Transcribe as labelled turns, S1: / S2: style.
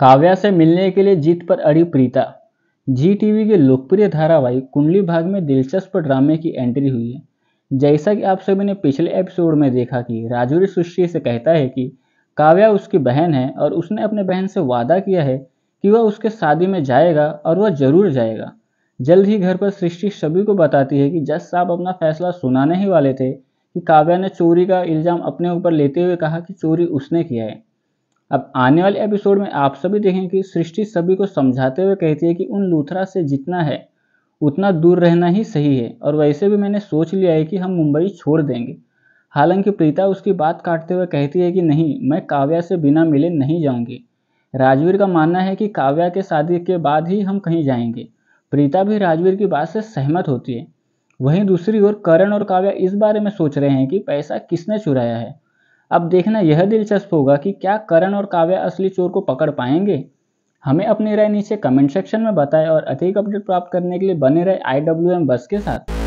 S1: काव्या से मिलने के लिए जीत पर अड़ी प्रीता जी टीवी के लोकप्रिय धारावाहिक कुंडली भाग में दिलचस्प ड्रामे की एंट्री हुई है जैसा कि आप सभी ने पिछले एपिसोड में देखा कि राजूरी सुश्री से कहता है कि काव्या उसकी बहन है और उसने अपने बहन से वादा किया है कि वह उसके शादी में जाएगा और वह जरूर जाएगा जल्द ही घर पर सृष्टि सभी को बताती है कि जज साहब अपना फैसला सुनाने ही वाले थे कि काव्या ने चोरी का इल्ज़ाम अपने ऊपर लेते हुए कहा कि चोरी उसने किया है अब आने वाले एपिसोड में आप सभी देखें कि सृष्टि सभी को समझाते हुए कहती है कि उन लूथरा से जितना है उतना दूर रहना ही सही है और वैसे भी मैंने सोच लिया है कि हम मुंबई छोड़ देंगे हालांकि प्रीता उसकी बात काटते हुए कहती है कि नहीं मैं काव्या से बिना मिले नहीं जाऊंगी राजवीर का मानना है कि काव्या के शादी के बाद ही हम कहीं जाएंगे प्रीता भी राजवीर की बात से सहमत होती है वहीं दूसरी ओर करण और काव्या इस बारे में सोच रहे हैं कि पैसा किसने चुराया है अब देखना यह दिलचस्प होगा कि क्या करण और काव्या असली चोर को पकड़ पाएंगे हमें अपनी राय नीचे कमेंट सेक्शन में बताएं और अधिक अपडेट प्राप्त करने के लिए बने रहे आई बस के साथ